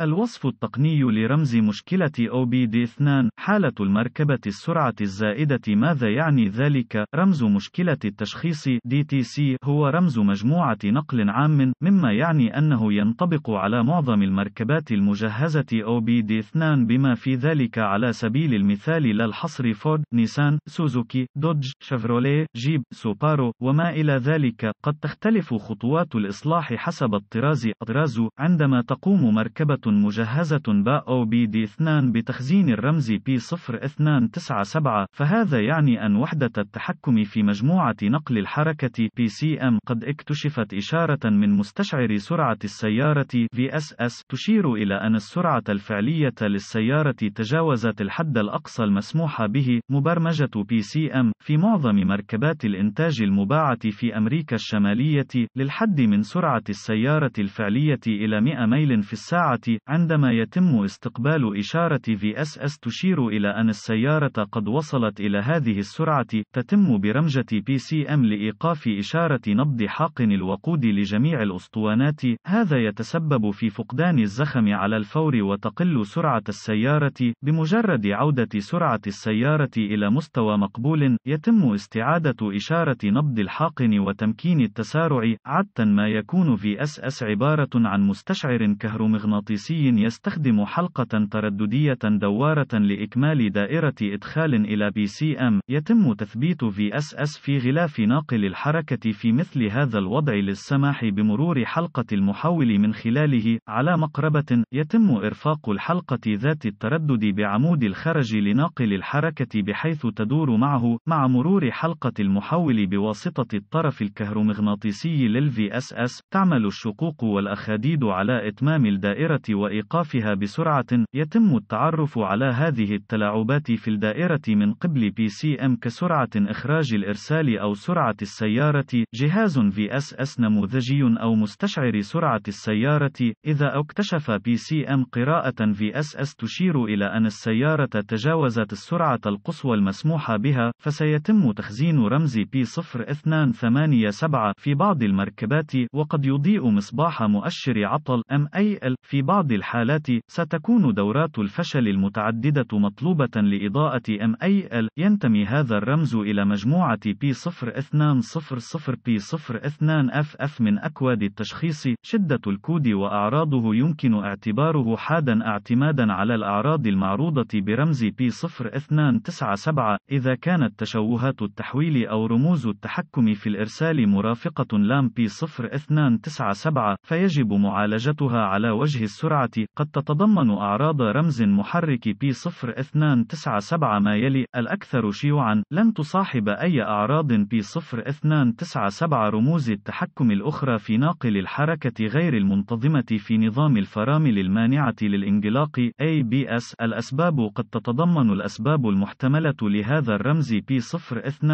الوصف التقني لرمز مشكلة OBD2 حالة المركبة السرعة الزائدة ماذا يعني ذلك؟ رمز مشكلة التشخيص DTC هو رمز مجموعة نقل عام مما يعني أنه ينطبق على معظم المركبات المجهزة OBD2 بما في ذلك على سبيل المثال لا الحصر فورد، نيسان، سوزوكي، دوج، شفروليه، جيب، سوبارو وما إلى ذلك قد تختلف خطوات الإصلاح حسب الطراز عندما تقوم مركبة مجهزة باء BD2 بتخزين الرمز P0297 فهذا يعني أن وحدة التحكم في مجموعة نقل الحركة PCM قد اكتشفت إشارة من مستشعر سرعة السيارة VSS تشير إلى أن السرعة الفعلية للسيارة تجاوزت الحد الأقصى المسموح به مبرمجة PCM في معظم مركبات الإنتاج المباعة في أمريكا الشمالية للحد من سرعة السيارة الفعلية إلى 100 ميل في الساعة عندما يتم استقبال إشارة VSS تشير إلى أن السيارة قد وصلت إلى هذه السرعة، تتم برمجة PCM لإيقاف إشارة نبض حاقن الوقود لجميع الأسطوانات، هذا يتسبب في فقدان الزخم على الفور وتقل سرعة السيارة، بمجرد عودة سرعة السيارة إلى مستوى مقبول، يتم استعادة إشارة نبض الحاقن وتمكين التسارع، عادة ما يكون VSS عبارة عن مستشعر كهرومغناطيسي قياسي يستخدم حلقة ترددية دوارة لإكمال دائرة إدخال إلى بي سي أم. يتم تثبيت VSS في غلاف ناقل الحركة في مثل هذا الوضع للسماح بمرور حلقة المحول من خلاله على مقربة. يتم إرفاق الحلقة ذات التردد بعمود الخرج لناقل الحركة بحيث تدور معه مع مرور حلقة المحول بواسطة الطرف الكهرومغناطيسي لل VSS. تعمل الشقوق والأخاديد على إتمام الدائرة وإيقافها بسرعة. يتم التعرف على هذه التلاعبات في الدائرة من قبل بي سي ام كسرعة إخراج الإرسال أو سرعة السيارة. جهاز في اس اس نموذجي أو مستشعر سرعة السيارة. إذا اكتشف بي سي ام قراءة في اس اس تشير إلى أن السيارة تجاوزت السرعة القصوى المسموح بها، فسيتم تخزين رمز بي 0287 في بعض المركبات، وقد يضيء مصباح مؤشر عطل MAL في بعض بعض الحالات، ستكون دورات الفشل المتعددة مطلوبة لإضاءة MAL. ينتمي هذا الرمز إلى مجموعة P0200 P02FF من أكواد التشخيص. شدة الكود وأعراضه يمكن اعتباره حادا اعتمادا على الأعراض المعروضة برمز P0297 إذا كانت تشوهات التحويل أو رموز التحكم في الإرسال مرافقة لام P0297 فيجب معالجتها على وجه السرعة السرعة قد تتضمن أعراض رمز محرك P0297 ما يلي الأكثر شيوعا لن تصاحب أي أعراض P0297 رموز التحكم الأخرى في ناقل الحركة غير المنتظمة في نظام الفرامل المانعة للانغلاق ABS الأسباب قد تتضمن الأسباب المحتملة لهذا الرمز P0297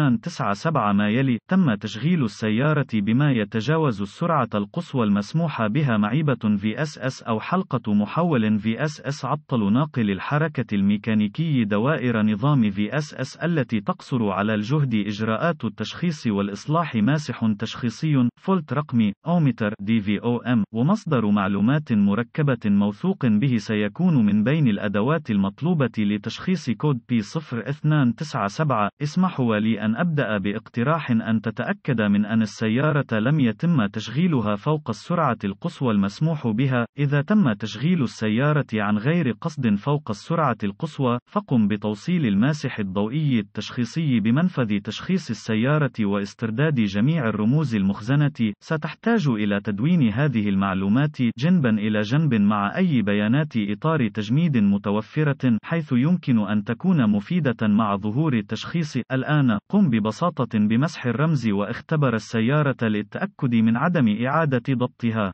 ما يلي تم تشغيل السيارة بما يتجاوز السرعة القصوى المسموحة بها معيبة VSS أو حلقة حلقة محول VSS عطل ناقل الحركة الميكانيكي دوائر نظام VSS التي تقصر على الجهد إجراءات التشخيص والإصلاح ماسح تشخيصي فولت رقمي أوميتر DVOM ومصدر معلومات مركبة موثوق به سيكون من بين الأدوات المطلوبة لتشخيص كود P0297 اسمحوا لي أن أبدأ باقتراح أن تتأكد من أن السيارة لم يتم تشغيلها فوق السرعة القصوى المسموح بها إذا تم تشغيل السيارة عن غير قصد فوق السرعة القصوى، فقم بتوصيل الماسح الضوئي التشخيصي بمنفذ تشخيص السيارة واسترداد جميع الرموز المخزنة. ستحتاج إلى تدوين هذه المعلومات جنبا إلى جنب مع أي بيانات إطار تجميد متوفرة حيث يمكن أن تكون مفيدة مع ظهور التشخيص. الآن، قم ببساطة بمسح الرمز واختبر السيارة للتأكد من عدم إعادة ضبطها.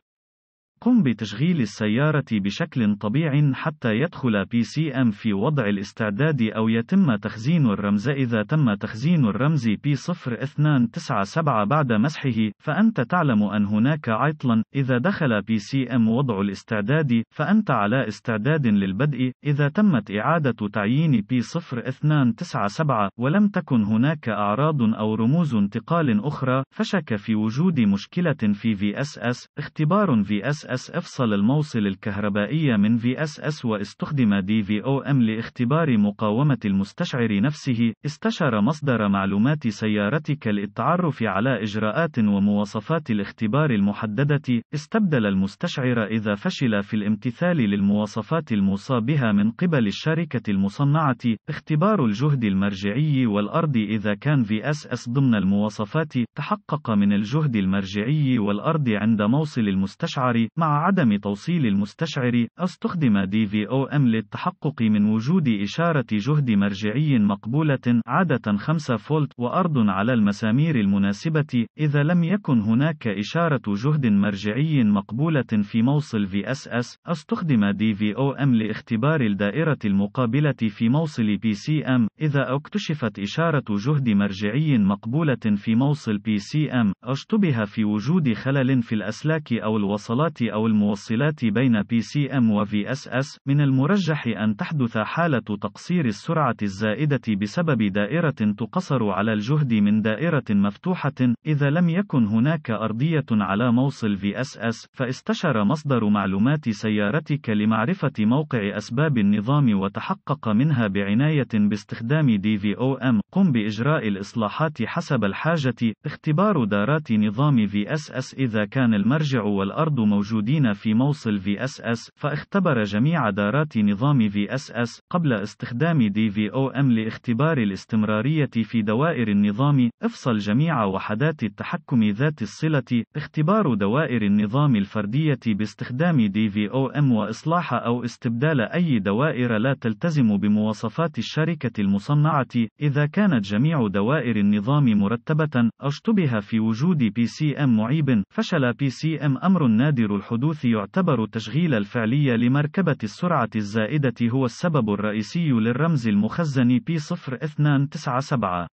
قم بتشغيل السيارة بشكل طبيعي حتى يدخل PCM في وضع الاستعداد أو يتم تخزين الرمز إذا تم تخزين الرمز P0297 بعد مسحه، فأنت تعلم أن هناك عطلاً، إذا دخل PCM وضع الاستعداد، فأنت على استعداد للبدء، إذا تمت إعادة تعيين P0297 ولم تكن هناك أعراض أو رموز انتقال أخرى، فشك في وجود مشكلة في VSS، اختبار VSS VSS أفصل الموصل الكهربائي من VSS واستخدم DVOM لاختبار مقاومة المستشعر نفسه. استشر مصدر معلومات سيارتك للتعرف على إجراءات ومواصفات الاختبار المحددة. استبدل المستشعر إذا فشل في الامتثال للمواصفات الموصى بها من قبل الشركة المصنعة. اختبار الجهد المرجعي والأرض إذا كان VSS ضمن المواصفات تحقق من الجهد المرجعي والأرض عند موصل المستشعر مع عدم توصيل المستشعر، استخدم DVOM للتحقق من وجود إشارة جهد مرجعي مقبولة عادة 5 فولت وأرض على المسامير المناسبة، إذا لم يكن هناك إشارة جهد مرجعي مقبولة في موصل VSS، استخدم DVOM لاختبار الدائرة المقابلة في موصل PCM، إذا اكتشفت إشارة جهد مرجعي مقبولة في موصل PCM، اشتبه في وجود خلل في الأسلاك أو الوصلات أو الموصلات بين PCM و VSS، من المرجح أن تحدث حالة تقصير السرعة الزائدة بسبب دائرة تقصر على الجهد من دائرة مفتوحة، إذا لم يكن هناك أرضية على موصل VSS، فاستشر مصدر معلومات سيارتك لمعرفة موقع أسباب النظام وتحقق منها بعناية باستخدام DVOM. قم بإجراء الإصلاحات حسب الحاجة، اختبار دارات نظام VSS إذا كان المرجع والأرض موجودة الموجودين في موصل VSS فاختبر جميع دارات نظام VSS قبل استخدام DVOM لاختبار الاستمرارية في دوائر النظام افصل جميع وحدات التحكم ذات الصلة اختبار دوائر النظام الفردية باستخدام DVOM وإصلاح أو استبدال أي دوائر لا تلتزم بمواصفات الشركة المصنعة إذا كانت جميع دوائر النظام مرتبة أو اشتبه في وجود PCM معيب فشل PCM أمر نادر الحدوث يعتبر تشغيل الفعلية لمركبة السرعة الزائدة هو السبب الرئيسي للرمز المخزن p 0297